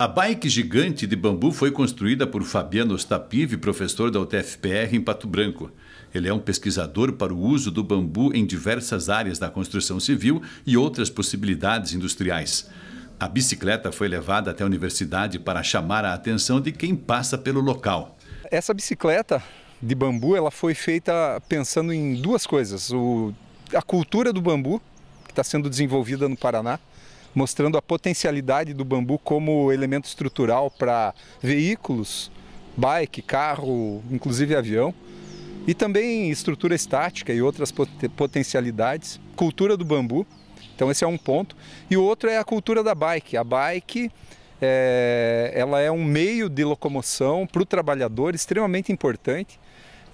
A bike gigante de bambu foi construída por Fabiano Ostapive, professor da UTFPR em Pato Branco. Ele é um pesquisador para o uso do bambu em diversas áreas da construção civil e outras possibilidades industriais. A bicicleta foi levada até a universidade para chamar a atenção de quem passa pelo local. Essa bicicleta de bambu ela foi feita pensando em duas coisas: o, a cultura do bambu, que está sendo desenvolvida no Paraná, mostrando a potencialidade do bambu como elemento estrutural para veículos, bike, carro, inclusive avião, e também estrutura estática e outras potencialidades, cultura do bambu. Então esse é um ponto. E o outro é a cultura da bike. A bike é, ela é um meio de locomoção para o trabalhador extremamente importante.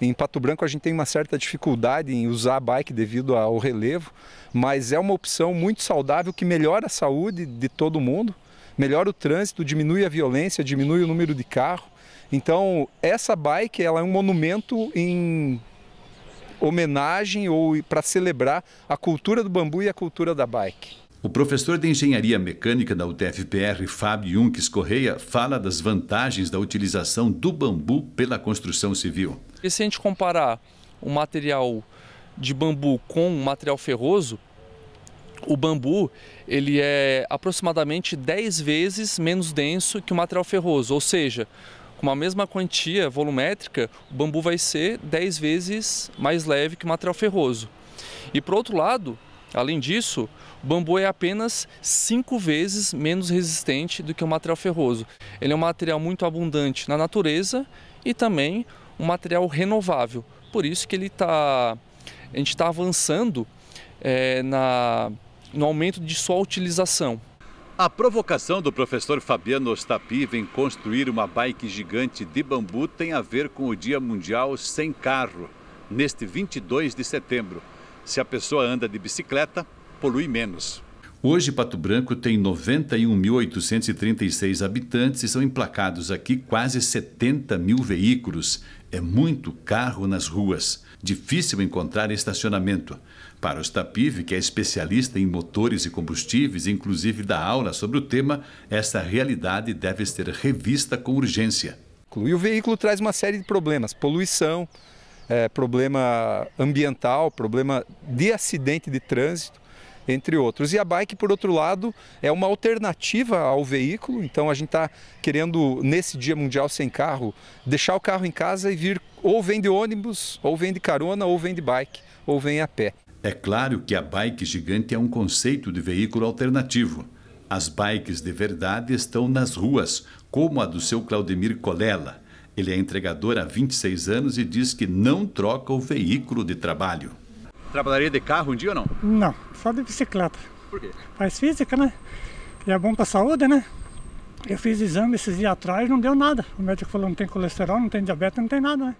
Em Pato Branco a gente tem uma certa dificuldade em usar a bike devido ao relevo, mas é uma opção muito saudável que melhora a saúde de todo mundo, melhora o trânsito, diminui a violência, diminui o número de carro. Então, essa bike ela é um monumento em homenagem ou para celebrar a cultura do bambu e a cultura da bike. O professor de engenharia mecânica da UTFPR, Fábio Junques Correia, fala das vantagens da utilização do bambu pela construção civil. E se a gente comparar o material de bambu com o material ferroso, o bambu ele é aproximadamente 10 vezes menos denso que o material ferroso, ou seja, com a mesma quantia volumétrica, o bambu vai ser 10 vezes mais leve que o material ferroso. E por outro lado, Além disso, o bambu é apenas cinco vezes menos resistente do que o material ferroso. Ele é um material muito abundante na natureza e também um material renovável. Por isso que ele tá, a gente está avançando é, na, no aumento de sua utilização. A provocação do professor Fabiano Ostapiva em construir uma bike gigante de bambu tem a ver com o Dia Mundial Sem Carro, neste 22 de setembro. Se a pessoa anda de bicicleta, polui menos. Hoje, Pato Branco tem 91.836 habitantes e são emplacados aqui quase 70 mil veículos. É muito carro nas ruas. Difícil encontrar estacionamento. Para o Stapiv, que é especialista em motores e combustíveis, inclusive dá aula sobre o tema, essa realidade deve ser revista com urgência. E o veículo traz uma série de problemas: poluição, é, problema ambiental, problema de acidente de trânsito, entre outros. E a bike, por outro lado, é uma alternativa ao veículo, então a gente está querendo, nesse Dia Mundial Sem Carro, deixar o carro em casa e vir ou vem de ônibus, ou vem de carona, ou vem de bike, ou vem a pé. É claro que a bike gigante é um conceito de veículo alternativo. As bikes de verdade estão nas ruas, como a do seu Claudemir Colella. Ele é entregador há 26 anos e diz que não troca o veículo de trabalho. Trabalharia de carro um dia ou não? Não, só de bicicleta. Por quê? Faz física, né? E é bom para a saúde, né? Eu fiz exame esses dias atrás e não deu nada. O médico falou não tem colesterol, não tem diabetes, não tem nada, né?